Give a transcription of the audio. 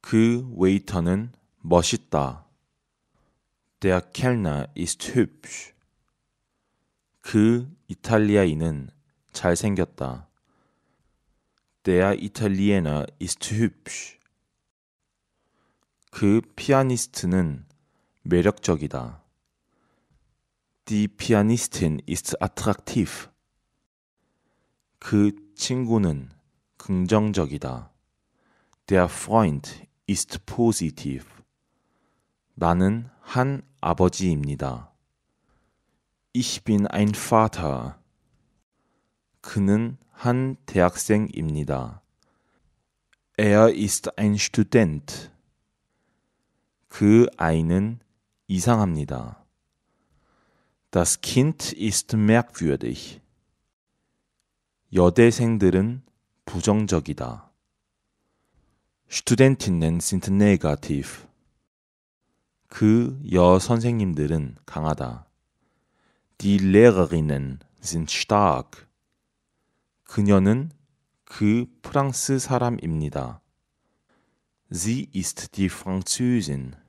그 웨이터는 멋있다. Der Kellner ist hübsch. 그 이탈리아인은 잘생겼다. Der Italiener ist hübsch. 그 피아니스트는 매력적이다. Die Pianistin ist attraktiv. 그 친구는 긍정적이다. Der Freund ist positiv. 나는 한 아버지입니다. Ich bin ein Vater. 그는 한 대학생입니다. Er ist ein Student. 그 아이는 이상합니다. Das Kind ist merkwürdig. 여대생들은 부정적이다. Studentinnen sind negativ. 그 선생님들은 강하다. Die Lehrerinnen sind stark. 그녀는 그 프랑스 사람입니다. Sie ist die Französin.